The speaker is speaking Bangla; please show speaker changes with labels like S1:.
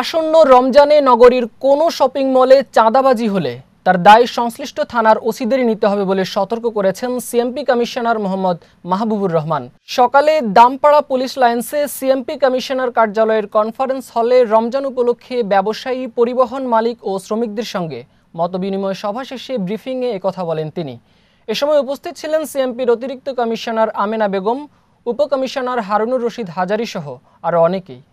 S1: আসন্ন রমজানে নগরীর কোনো শপিং মলে চাঁদাবাজি হলে তার দায় সংশ্লিষ্ট থানার ওসিদেরই নিতে হবে বলে সতর্ক করেছেন সিএমপি কমিশনার মোহাম্মদ মাহবুবুর রহমান সকালে দামপাড়া পুলিশ লাইন্সে সিএমপি কমিশনার কার্যালয়ের কনফারেন্স হলে রমজান উপলক্ষে ব্যবসায়ী পরিবহন মালিক ও শ্রমিকদের সঙ্গে মতবিনিময় সভা শেষে ব্রিফিংয়ে একথা বলেন তিনি এ সময় উপস্থিত ছিলেন সিএমপির অতিরিক্ত কমিশনার আমেনা বেগম উপকমিশনার হারুনুর রশিদ হাজারি সহ আরও অনেকেই